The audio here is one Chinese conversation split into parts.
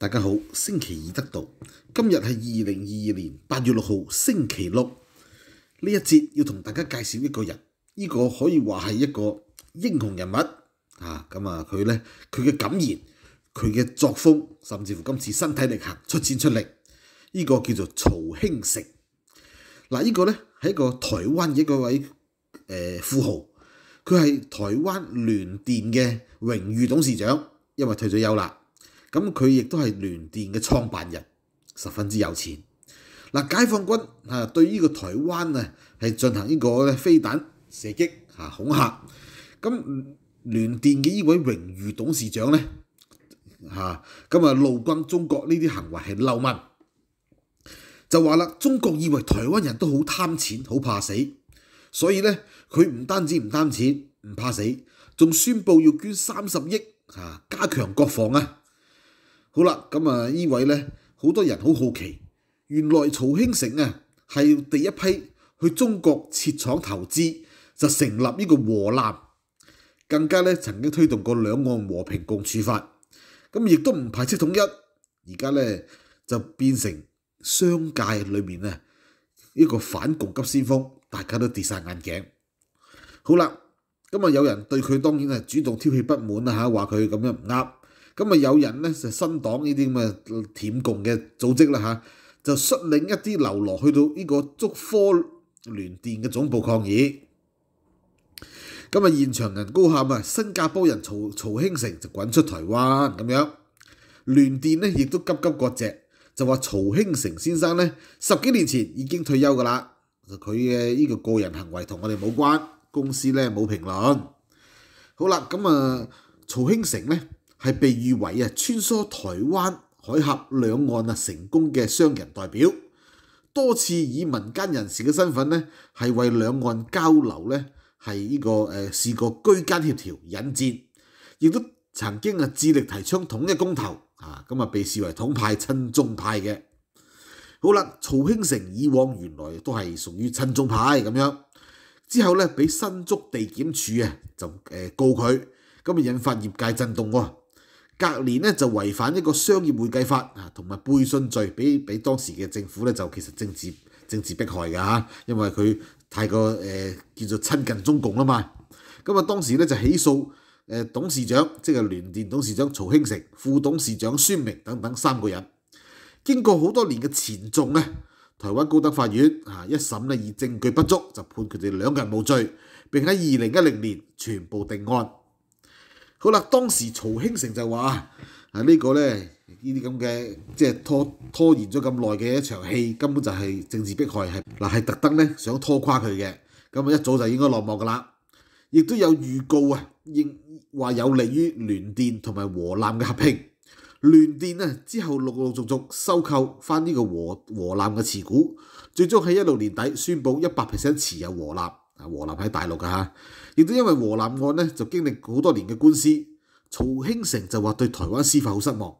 大家好，星期二得到今日系二零二二年八月六号星期六呢一节要同大家介绍一个人，呢个可以话系一个英雄人物啊！咁啊，佢咧佢嘅感言、佢嘅作风，甚至乎今次身体力行出钱出力，呢个叫做曹兴成嗱。呢个咧系一个台湾嘅一位诶富豪，佢系台湾联电嘅荣誉董事长，因为退咗休啦。咁佢亦都係聯電嘅創辦人，十分之有錢。嗱，解放軍啊對呢個台灣啊係進行呢個飛彈射擊嚇恐嚇，咁聯電嘅呢位榮譽董事長咧嚇咁啊怒轟中國呢啲行為係漏物，就話啦，中國以為台灣人都好貪錢好怕死，所以咧佢唔單止唔貪錢唔怕死，仲宣佈要捐三十億嚇加強國防啊！好啦，咁啊呢位咧，好多人好好奇，原來曹興成啊係第一批去中國設廠投資，就成立呢個和南，更加咧曾經推動過兩岸和平共處法，咁亦都唔排斥統一，而家咧就變成商界裏面啊一個反共急先鋒，大家都跌晒眼鏡。好啦，咁啊有人對佢當然係主動挑起不滿啦嚇，話佢咁樣唔啱。咁啊！有人咧就新黨呢啲咁嘅舔共嘅組織啦嚇，就率領一啲流落去到呢個竹科聯電嘅總部抗議。咁啊，現場人高喊啊，新加坡人曹曹興成就滾出台灣咁樣。聯電咧亦都急急割席，就話曹興成先生咧十幾年前已經退休噶啦，佢嘅呢個個人行為同我哋冇關，公司咧冇評論。好啦，咁啊，曹興成咧。係被譽為啊穿梭台灣海峽兩岸啊成功嘅商人代表，多次以民間人士嘅身份咧係為兩岸交流咧係呢個誒試過居間協調引戰，亦都曾經啊致力提倡統一公投啊，咁啊被視為統派親中派嘅。好啦，曹興成以往原來都係屬於親中派咁樣，之後咧俾新竹地檢署啊就誒告佢，咁啊引發業界震動喎。隔年咧就違反一個商業會計法啊，同埋背信罪，俾俾當時嘅政府咧就其實政治政治迫害嘅嚇，因為佢太過誒叫做親近中共啦嘛。咁啊當時咧就起訴誒董事長即係聯電董事長曹興成、副董事長孫明等等三個人。經過好多年嘅纏縱咧，台灣高等法院啊一審咧以證據不足就判佢哋兩人無罪，並喺二零一零年全部定案。好啦，當時曹興成就話啊，呢個咧，呢啲咁嘅，即係拖拖延咗咁耐嘅一場戲，根本就係政治迫害，係嗱係特登咧想拖垮佢嘅，咁啊一早就應該落幕噶啦，亦都有預告啊，應話有利於聯電同埋和南嘅合併，聯電啊之後陸陸續續收購翻呢個和和南嘅持股，最終喺一六年底宣布一百 percent 持有和南，啊和南喺大陸噶嚇。亦都因為河南案咧，就經歷好多年嘅官司。曹興成就話對台灣司法好失望，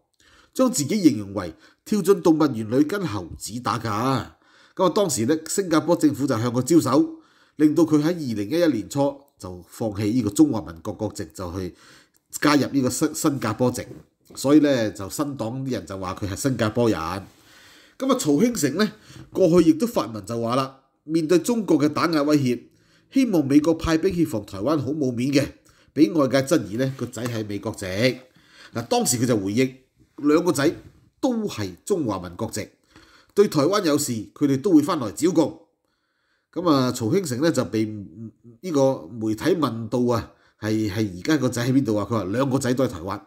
將自己形容為跳進動物園裏跟猴子打架。咁啊，當時咧，新加坡政府就向佢招手，令到佢喺二零一一年初就放棄呢個中華民國國籍，就去加入呢個新新加坡籍。所以咧，就新黨啲人就話佢係新加坡人。咁啊，曹興成咧過去亦都發文就話啦，面對中國嘅打壓威脅。希望美國派兵協防台灣好冇面嘅，俾外界質疑咧個仔係美國籍。嗱當時佢就回應兩個仔都係中華民國籍，對台灣有事佢哋都會翻來招供。咁啊，曹興成咧就被呢個媒體問到啊，係係而家個仔喺邊度啊？佢話兩個仔都喺台灣。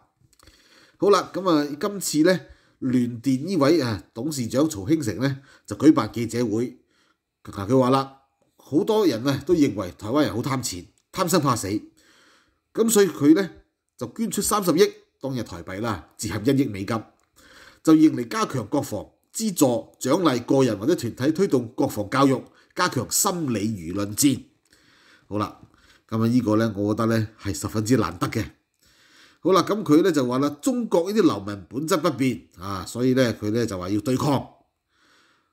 好啦，咁啊今次咧聯電呢位啊董事長曹興成咧就舉辦記者會，佢話啦。好多人咧都認為台灣人好貪錢、貪生怕死，咁所以佢咧就捐出三十億當日台幣啦，折合一億美金，就用嚟加強國防資助、獎勵個人或者團體推動國防教育、加強心理輿論戰。好啦，咁啊呢個咧，我覺得咧係十分之難得嘅。好啦，咁佢咧就話啦，中國呢啲流民本質不變啊，所以咧佢咧就話要對抗。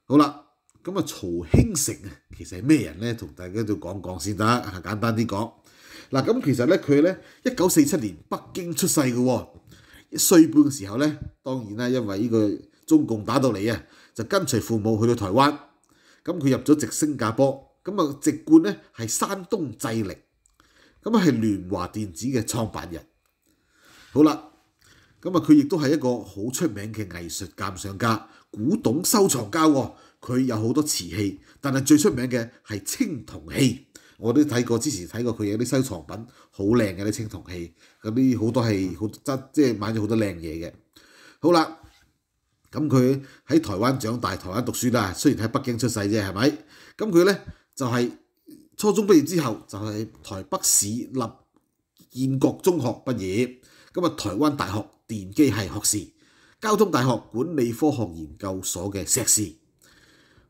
好啦。咁啊，曹兴成啊，其實係咩人咧？同大家都講講先得，簡單啲講。嗱，咁其實咧，佢咧一九四七年北京出世嘅，一歲半嘅時候咧，當然啦，因為呢個中共打到嚟啊，就跟隨父母去到台灣。咁佢入咗籍新加坡，咁啊，籍貫咧係山東濟寧，咁啊係聯華電子嘅創辦人。好啦，咁啊，佢亦都係一個好出名嘅藝術鑑賞家、古董收藏家。佢有好多瓷器，但係最出名嘅係青銅器。我都睇過之前睇過佢有啲收藏品好靚嘅啲青銅器，嗰啲好多係好即係買咗好多靚嘢嘅。好啦，咁佢喺台灣長大，台灣讀書啦。雖然喺北京出世啫，係咪？咁佢咧就係初中畢業之後就係台北市立建國中學畢業，咁啊台灣大學電機系學士，交通大學管理科學研究所嘅碩士。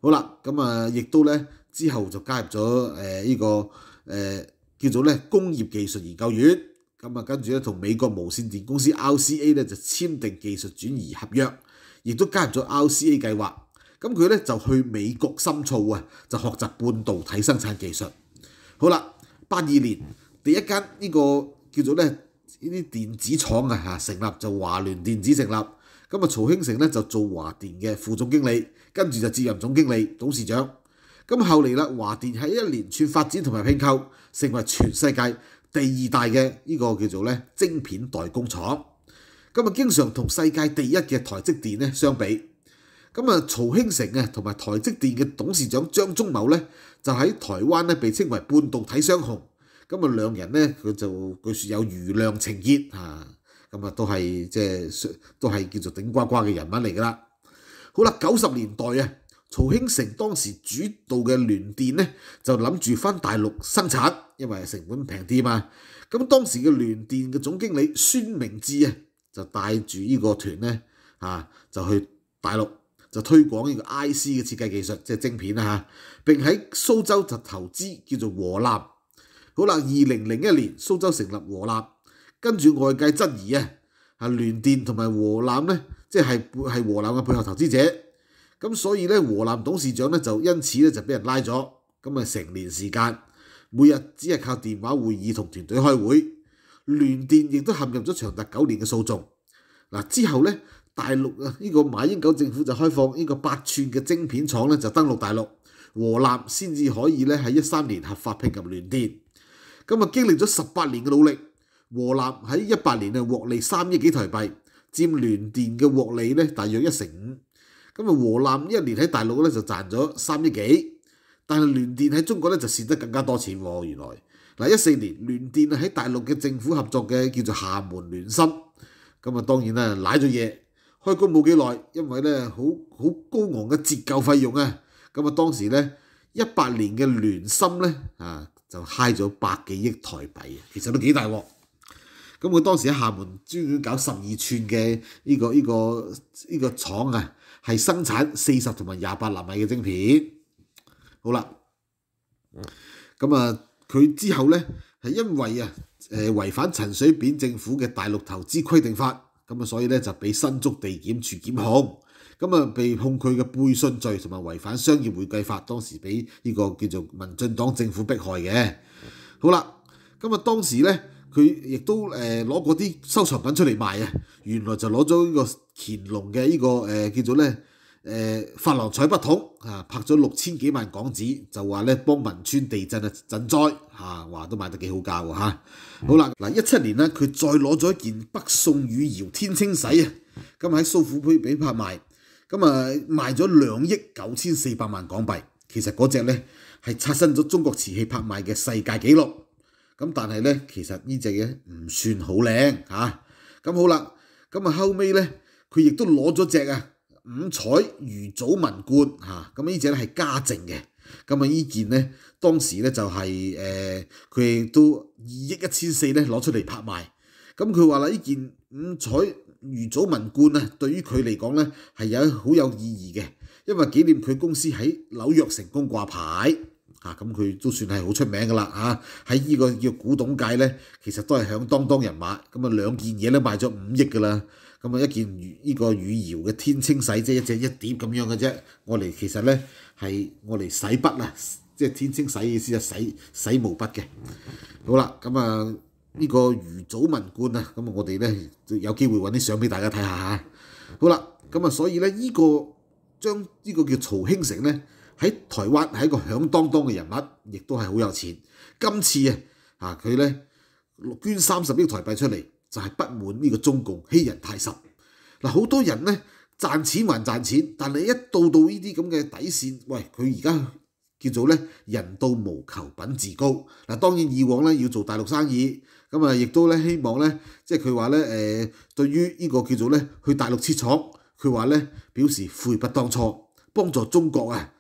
好啦，咁啊，亦都咧之後就加入咗誒呢個誒叫做咧工業技術研究院，咁啊跟住咧同美國無線電公司 RCA 咧就簽訂技術轉移合約，亦都加入咗 RCA 計劃。咁佢咧就去美國深造啊，就學習半導體生產技術。好啦，八二年第一間呢個叫做咧呢啲電子廠啊成立就華聯電子成立。咁啊，曹興成咧就做華電嘅副總經理，跟住就接任總經理、董事長。咁後嚟啦，華電喺一連串發展同埋拼購，成為全世界第二大嘅呢個叫做咧晶片代工廠。咁啊，經常同世界第一嘅台積電咧相比。咁啊，曹興成啊同埋台積電嘅董事長張忠謀咧，就喺台灣咧，被稱為半導體雙雄。咁啊，兩人咧佢就據說有餘量情結嚇。咁啊，都係即係都係叫做頂呱呱嘅人物嚟㗎啦。好啦，九十年代啊，曹興成當時主導嘅聯電呢，就諗住翻大陸生產，因為成本平啲嘛。咁當時嘅聯電嘅總經理孫明志啊，就帶住呢個團呢，啊，就去大陸就推廣呢個 IC 嘅設計技術，即係晶片啦嚇。並喺蘇州就投資叫做和立。好啦，二零零一年蘇州成立和立。跟住外界質疑啊，啊聯電同埋和南咧，即係係和南嘅配合投資者。咁所以咧，和南董事長咧就因此咧就俾人拉咗。咁啊成年時間，每日只係靠電話會議同團隊開會。聯電亦都陷入咗長達九年嘅訴訟。嗱之後咧，大陸啊呢個馬英九政府就開放呢個八寸嘅晶片廠咧，就登錄大陸，和南先至可以咧喺一三年合法聘入聯電。咁啊經歷咗十八年嘅努力。和南喺一八年啊，獲利三億幾台幣，佔聯電嘅獲利咧，大約一成五。咁啊，和南一年喺大陸咧就賺咗三億幾，但係聯電喺中國咧就蝕得更加多錢喎。原來嗱，一四年聯電喺大陸嘅政府合作嘅叫做廈門聯芯，咁啊當然啦，瀨咗嘢，開工冇幾耐，因為咧好好高昂嘅折舊費用啊，咁啊當時咧一八年嘅聯芯咧啊就嗨咗百幾億台幣啊，其實都幾大喎。咁佢當時喺廈門專門搞十二寸嘅呢個呢個呢個廠啊，係生產四十同埋廿八納米嘅晶片。好啦，咁啊佢之後咧係因為啊誒違反陳水扁政府嘅大陸投資規定法，咁啊所以咧就俾新竹地檢署檢控，咁啊被控佢嘅背信罪同埋違反商業會計法，當時俾呢個叫做民進黨政府迫害嘅。好啦，咁啊當時咧。佢亦都誒攞嗰啲收藏品出嚟賣啊！原來就攞咗呢個乾隆嘅呢個誒叫做咧誒珐琅彩筆筒啊，拍咗六千幾萬港紙，就話咧幫汶川地震啊振災嚇，話都賣得幾好價喎嚇！好啦，嗱一七年咧，佢再攞咗一件北宋汝窯天青洗啊，咁喺蘇富比俾拍賣，咁啊賣咗兩億九千四百萬港幣。其實嗰只咧係刷新咗中國瓷器拍賣嘅世界紀錄。咁但係咧，其實呢隻嘢唔算好靚嚇。咁好啦，咁啊後尾咧，佢亦都攞咗隻啊五彩魚藻文冠嚇。咁呢隻咧係家靜嘅。咁啊呢件咧，當時咧就係誒，佢亦都二億一千四咧攞出嚟拍賣。咁佢話啦，呢件五彩魚藻文冠啊，對於佢嚟講咧係有好有意義嘅，因為紀念佢公司喺紐約成功掛牌。啊，咁佢都算係好出名㗎啦嚇，喺呢個叫古董界咧，其實都係響當當人買，咁啊兩件嘢咧賣咗五億㗎啦，咁啊一件呢個汝窯嘅天青洗即係一隻一點咁樣嘅啫，我嚟其實咧係我嚟洗筆啊，即係天青洗意思就洗洗毛筆嘅。好啦，咁啊呢個汝早文官啊，咁啊我哋咧就有機會揾啲相俾大家睇下嚇。好啦，咁啊所以咧呢個將呢個叫曹興成咧。喺台灣係一個響當當嘅人物，亦都係好有錢。今次啊，啊佢咧捐三十億台幣出嚟，就係不滿呢個中共欺人太甚。嗱，好多人咧賺錢還賺錢，但係一到到呢啲咁嘅底線，喂佢而家叫做咧人到無求品自高。嗱，當然以往咧要做大陸生意，咁啊亦都咧希望咧即係佢話咧誒對於呢個叫做咧去大陸設廠，佢話咧表示悔不當初，幫助中國啊！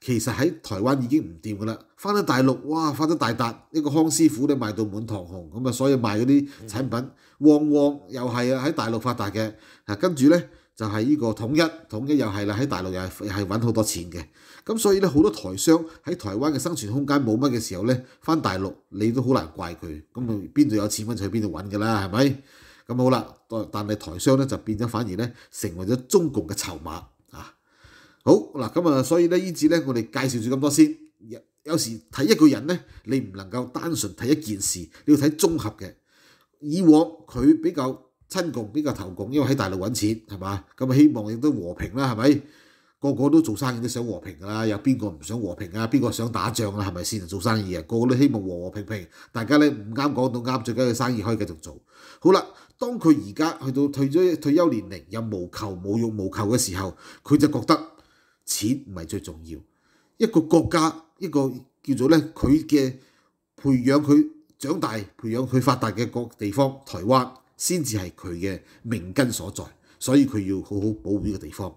其實喺台灣已經唔掂噶啦，翻到大陸，哇發咗大達，一個康師傅都賣到滿堂紅，咁啊所以賣嗰啲產品，旺旺又係啊喺大陸發達嘅，啊跟住咧就係呢個統一，統一又係啦喺大陸又係又揾好多錢嘅，咁所以咧好多台商喺台灣嘅生存空間冇乜嘅時候咧，翻大陸你都好難怪佢，咁啊邊度有錢蚊就去邊度揾㗎啦，係咪？咁好啦，但係台商咧就變咗反而咧成為咗中共嘅籌碼。好嗱，咁啊，所以咧，呢次咧，我哋介紹住咁多先。有有時睇一個人咧，你唔能夠單純睇一件事，你要睇綜合嘅。以往佢比較親共，比較投共，因為喺大陸揾錢係嘛，咁啊希望亦都和平啦，係咪？個個都做生意都想和平㗎啦，有邊個唔想和平啊？邊個想打仗啊？係咪先？做生意啊，個個都希望和和平平，大家咧唔啱講到啱，最紧要生意可以繼續做。好啦，當佢而家去到退咗退休年齡，又無求無欲無求嘅時候，佢就覺得。錢唔係最重要，一個國家一個叫做咧，佢嘅培養佢長大、培養佢發達嘅各地方，台灣先至係佢嘅命根所在，所以佢要好好保護呢個地方。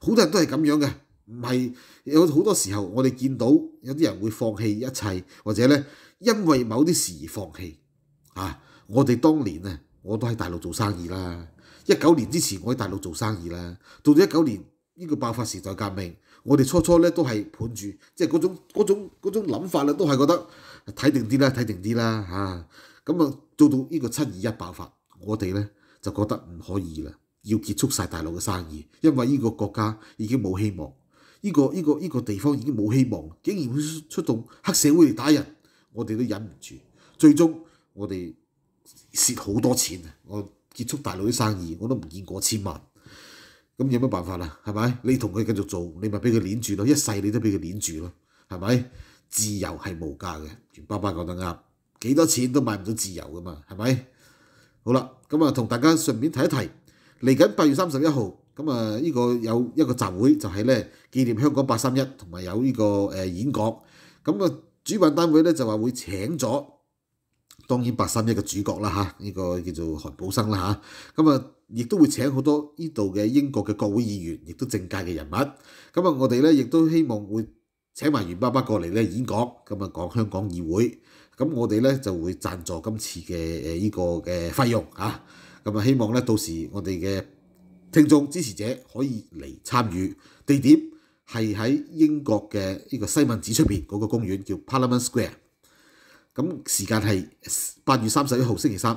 好多人都係咁樣嘅，唔係有好多時候我哋見到有啲人會放棄一切，或者咧因為某啲事而放棄。啊，我哋當年咧，我都喺大陸做生意啦，一九年之前我喺大陸做生意啦，到咗一九年。呢個爆發時代革命，我哋初初咧都係判住，即係嗰種嗰種嗰種諗法咧，都係覺得睇定啲啦，睇定啲啦嚇。咁啊，做到呢個七二一爆發，我哋咧就覺得唔可以啦，要結束曬大陸嘅生意，因為呢個國家已經冇希望，呢個呢個呢個地方已經冇希望，竟然會出動黑社會嚟打人，我哋都忍唔住。最終我哋蝕好多錢啊！我結束大陸啲生意，我都唔見過千萬。咁有乜辦法啊？係咪？你同佢繼續做，你咪俾佢綁住咯，一世你都俾佢綁住咯，係咪？自由係無價嘅，全爸爸講得啱，幾多錢都買唔到自由噶嘛，係咪？好啦，咁啊，同大家順便提一提，嚟緊八月三十一號，咁啊，依個有一個集會，就係咧紀念香港八三一，同埋有依個誒演講，咁啊，主辦單位咧就話會請咗。當然，白衫一個主角啦嚇，呢個叫做韓寶生啦嚇，咁啊亦都會請好多呢度嘅英國嘅國會議員，亦都政界嘅人物，咁啊我哋咧亦都希望會請埋袁爸爸過嚟咧演講，咁啊講香港議會，咁我哋咧就會贊助今次嘅誒呢個嘅費用嚇，咁啊希望咧到時我哋嘅聽眾支持者可以嚟參與，地點係喺英國嘅呢個西敏寺出邊嗰個公園叫 Parliament Square。咁時間係八月三十一號星期三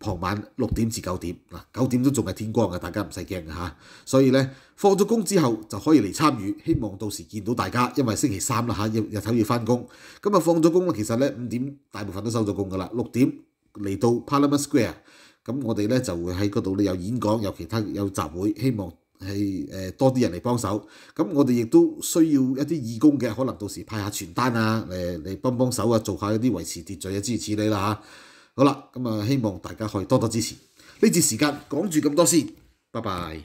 傍晚六點至九點嗱，九點都仲係天光嘅，大家唔使驚嘅嚇。所以咧，放咗工之後就可以嚟參與，希望到時見到大家，因為星期三啦嚇，日日頭要翻工。咁啊放咗工啦，其實咧五點大部分都收咗工噶啦，六點嚟到 Parliament Square，咁我哋咧就會喺嗰度咧有演講，有其他有集會，希望。係誒多啲人嚟幫手，咁我哋亦都需要一啲義工嘅，可能到時派下傳單啊，誒嚟幫幫手啊，做下一啲維持秩序啊，諸如此類啦嚇。好啦，咁啊希望大家可以多多支持。呢節時間講住咁多先，拜拜。